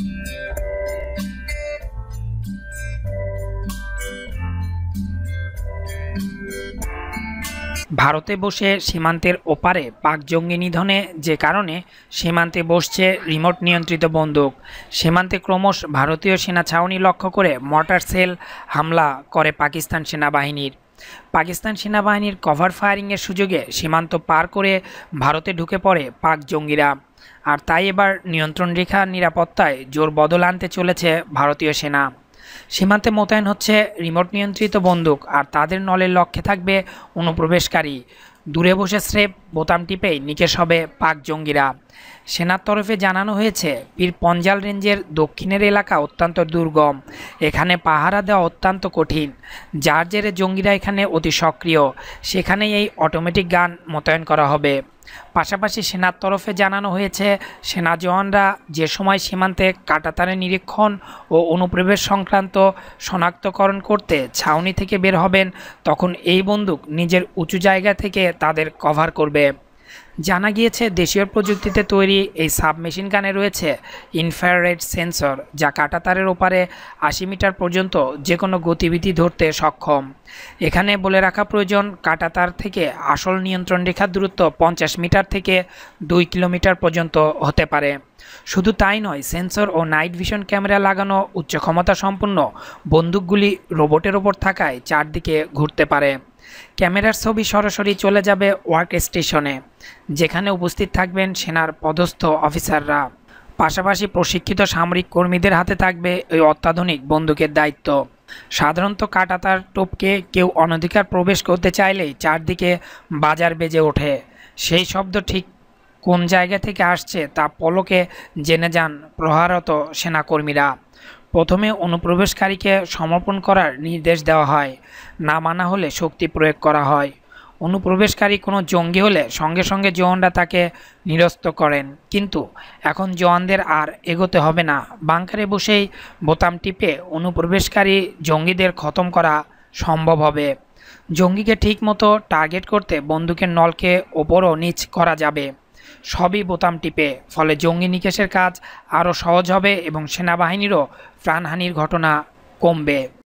ভারতে বসে সীমান্তের ওপারে পাক জঙ্গি নিধনে যে কারণে সীমান্তে বসছে রিমোট নিয়ন্ত্রিত বন্দুক সীমান্তে ক্রমশ ভারতীয় সেনা ছাউনি লক্ষ্য করে মর্টার সেল হামলা করে পাকিস্তান সেনাবাহিনীর পাকিস্তান সেনাবাহিনীর কভার ফায়ারিংয়ের সুযোগে সীমান্ত পার করে ভারতে ঢুকে পড়ে পাক জঙ্গিরা আর তাই এবার নিয়ন্ত্রণ রেখা নিরাপত্তায় জোর বদল আনতে চলেছে ভারতীয় সেনা সীমান্তে মোতায়েন হচ্ছে রিমোট নিয়ন্ত্রিত বন্দুক আর তাদের নলের লক্ষ্যে থাকবে অনুপ্রবেশকারী দূরে বসে স্রেফ বোতাম টিপেই নিকেশ হবে পাক জঙ্গিরা সেনার তরফে জানানো হয়েছে পীর পঞ্জাল রেঞ্জের দক্ষিণের এলাকা অত্যন্ত দুর্গম এখানে পাহারা দেওয়া অত্যন্ত কঠিন যার জেরে জঙ্গিরা এখানে অতি সক্রিয় সেখানেই এই অটোমেটিক গান মোতায়েন করা হবে পাশাপাশি সেনার তরফে জানানো হয়েছে সেনা জওয়ানরা যে সময় সীমান্তে কাটাতারে নিরীক্ষণ ও অনুপ্রবেশ সংক্রান্ত শনাক্তকরণ করতে ছাউনি থেকে বের হবেন তখন এই বন্দুক নিজের উঁচু জায়গা থেকে তাদের কভার করবে জানা গিয়েছে দেশীয় প্রযুক্তিতে তৈরি এই সাবমেশিন গানে রয়েছে ইনফ্রারেড সেন্সর যা কাটাতারের ওপারে আশি মিটার পর্যন্ত যে কোনো গতিবিধি ধরতে সক্ষম এখানে বলে রাখা প্রয়োজন কাটাতার থেকে আসল নিয়ন্ত্রণ রেখার দূরত্ব পঞ্চাশ মিটার থেকে দুই কিলোমিটার পর্যন্ত হতে পারে শুধু তাই নয় সেন্সর ও নাইট ভিশন ক্যামেরা লাগানো উচ্চ ক্ষমতা সম্পন্ন বন্দুকগুলি রোবটের ওপর থাকায় চারদিকে ঘুরতে পারে ক্যামেরার ছবি সরাসরি চলে যাবে ওয়ার্ক স্টেশনে যেখানে উপস্থিত থাকবেন সেনার পদস্থ অফিসাররা পাশাপাশি প্রশিক্ষিত সামরিক কর্মীদের হাতে থাকবে ওই অত্যাধুনিক বন্দুকের দায়িত্ব সাধারণত কাটাতার টোপকে কেউ অনধিকার প্রবেশ করতে চাইলেই চারদিকে বাজার বেজে ওঠে সেই শব্দ ঠিক কোন জায়গা থেকে আসছে তা পলকে জেনে যান প্রহারত সেনাকর্মীরা প্রথমে অনুপ্রবেশকারীকে সমর্পণ করার নির্দেশ দেওয়া হয় না মানা হলে শক্তি প্রয়োগ করা হয় অনুপ্রবেশকারী কোনো জঙ্গি হলে সঙ্গে সঙ্গে জওয়ানরা তাকে নিরস্ত করেন কিন্তু এখন জওয়ানদের আর এগোতে হবে না বাংকারে বসেই বোতাম টিপে অনুপ্রবেশকারী জঙ্গিদের খতম করা সম্ভব হবে জঙ্গিকে ঠিকমতো টার্গেট করতে বন্দুকের নলকে ওপর ও নিচ করা যাবে সবই বোতাম টিপে ফলে জঙ্গি নিকেশের কাজ আরও সহজ হবে এবং সেনাবাহিনীরও প্রাণহানির ঘটনা কমবে